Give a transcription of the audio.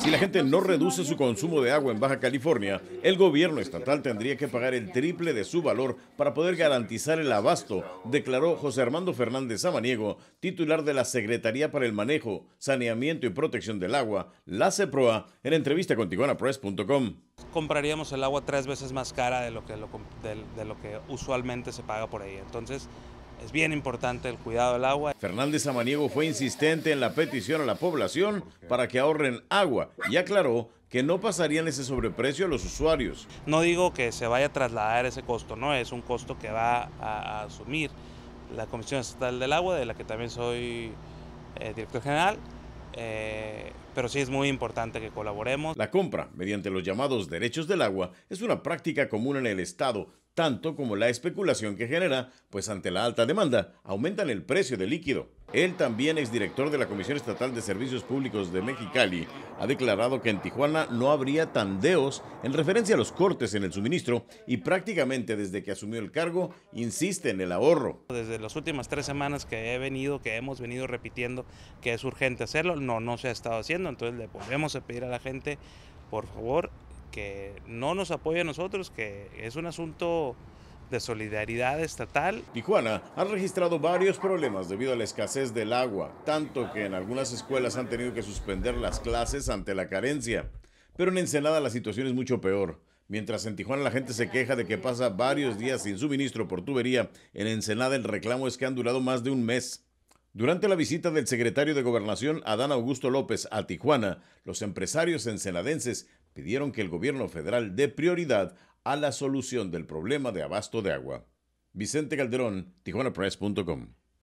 Si la gente no reduce su consumo de agua en Baja California, el gobierno estatal tendría que pagar el triple de su valor para poder garantizar el abasto, declaró José Armando Fernández Samaniego, titular de la Secretaría para el Manejo, Saneamiento y Protección del Agua, la CEPROA, en entrevista con tiguanapress.com. Compraríamos el agua tres veces más cara de lo que, lo que usualmente se paga por ahí. Entonces, es bien importante el cuidado del agua. Fernández Samaniego fue insistente en la petición a la población para que ahorren agua y aclaró que no pasarían ese sobreprecio a los usuarios. No digo que se vaya a trasladar ese costo, no, es un costo que va a, asumir la Comisión Estatal del Agua, de la que también soy eh, director general, eh, pero sí es muy importante que colaboremos. La compra mediante los llamados derechos del agua es una práctica común en el Estado tanto como la especulación que genera, pues ante la alta demanda aumentan el precio del líquido. Él también, exdirector de la Comisión Estatal de Servicios Públicos de Mexicali, ha declarado que en Tijuana no habría tandeos en referencia a los cortes en el suministro y prácticamente desde que asumió el cargo insiste en el ahorro. Desde las últimas tres semanas que he venido, que hemos venido repitiendo que es urgente hacerlo, no, no se ha estado haciendo, entonces le podemos a pedir a la gente, por favor, que no nos apoya a nosotros, que es un asunto de solidaridad estatal. Tijuana ha registrado varios problemas debido a la escasez del agua, tanto que en algunas escuelas han tenido que suspender las clases ante la carencia. Pero en Ensenada la situación es mucho peor. Mientras en Tijuana la gente se queja de que pasa varios días sin suministro por tubería, en Ensenada el reclamo es que han durado más de un mes. Durante la visita del secretario de Gobernación Adán Augusto López a Tijuana, los empresarios ensenadenses pidieron que el gobierno federal dé prioridad a la solución del problema de abasto de agua. Vicente Calderón, tijuanapress.com